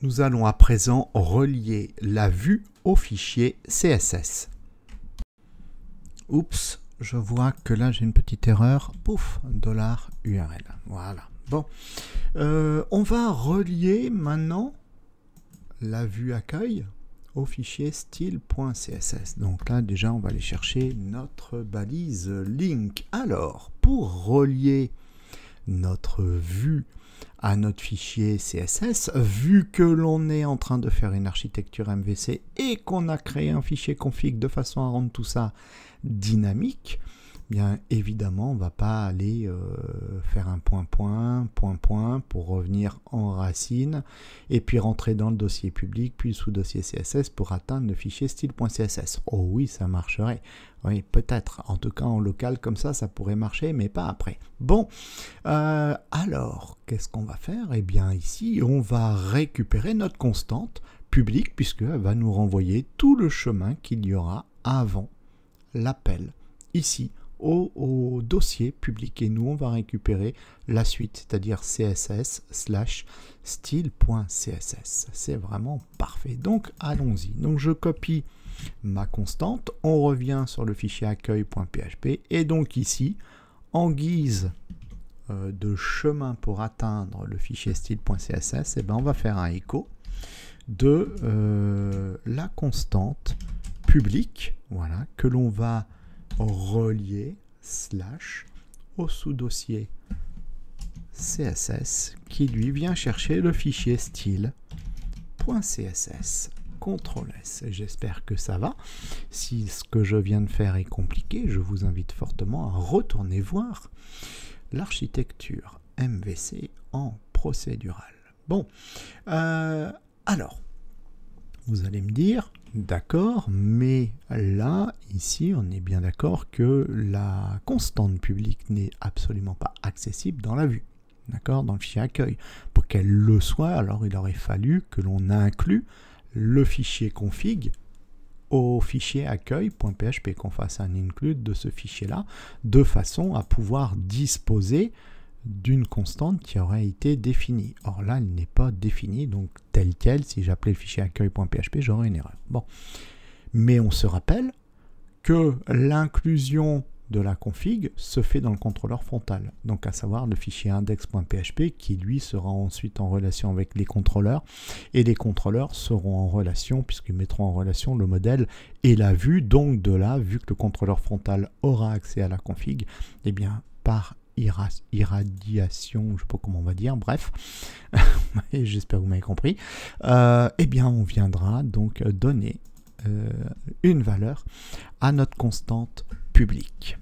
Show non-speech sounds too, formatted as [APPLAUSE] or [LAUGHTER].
Nous allons à présent relier la vue au fichier CSS. Oups, je vois que là j'ai une petite erreur. Pouf, dollar $URL. Voilà. Bon, euh, on va relier maintenant la vue accueil au fichier style.css. Donc là déjà on va aller chercher notre balise link. Alors, pour relier notre vue à notre fichier CSS, vu que l'on est en train de faire une architecture MVC et qu'on a créé un fichier config de façon à rendre tout ça dynamique, bien évidemment, on ne va pas aller euh, faire un point-point, point-point pour revenir en racine et puis rentrer dans le dossier public, puis sous dossier CSS pour atteindre le fichier style.css. Oh oui, ça marcherait. Oui, peut-être. En tout cas, en local comme ça, ça pourrait marcher, mais pas après. Bon, euh, alors, qu'est-ce qu'on va faire Eh bien, ici, on va récupérer notre constante publique puisqu'elle va nous renvoyer tout le chemin qu'il y aura avant l'appel. Ici, au, dossier public et nous on va récupérer la suite, c'est-à-dire CSS slash style.css. C'est vraiment parfait. Donc allons-y. Donc je copie ma constante, on revient sur le fichier accueil.php et donc ici, en guise euh, de chemin pour atteindre le fichier style.css, et eh ben on va faire un écho de euh, la constante publique, voilà, que l'on va relié slash au sous-dossier CSS qui lui vient chercher le fichier style.css. CTRL S. J'espère que ça va. Si ce que je viens de faire est compliqué, je vous invite fortement à retourner voir l'architecture MVC en procédural. Bon, euh, alors, vous allez me dire, d'accord, mais là, ici, on est bien d'accord que la constante publique n'est absolument pas accessible dans la vue, d'accord, dans le fichier accueil. Pour qu'elle le soit, alors il aurait fallu que l'on inclue le fichier config au fichier accueil.php, qu'on fasse un include de ce fichier-là, de façon à pouvoir disposer d'une constante qui aurait été définie. Or là, elle n'est pas définie, donc telle quelle, si j'appelais le fichier accueil.php, j'aurais une erreur. Bon. Mais on se rappelle, que l'inclusion de la config se fait dans le contrôleur frontal, donc à savoir le fichier index.php qui lui sera ensuite en relation avec les contrôleurs et les contrôleurs seront en relation puisqu'ils mettront en relation le modèle et la vue, donc de là, vu que le contrôleur frontal aura accès à la config, eh bien par irradiation, je ne sais pas comment on va dire, bref, [LAUGHS] j'espère que vous m'avez compris, et euh, eh bien on viendra donc donner euh, une valeur à notre constante publique.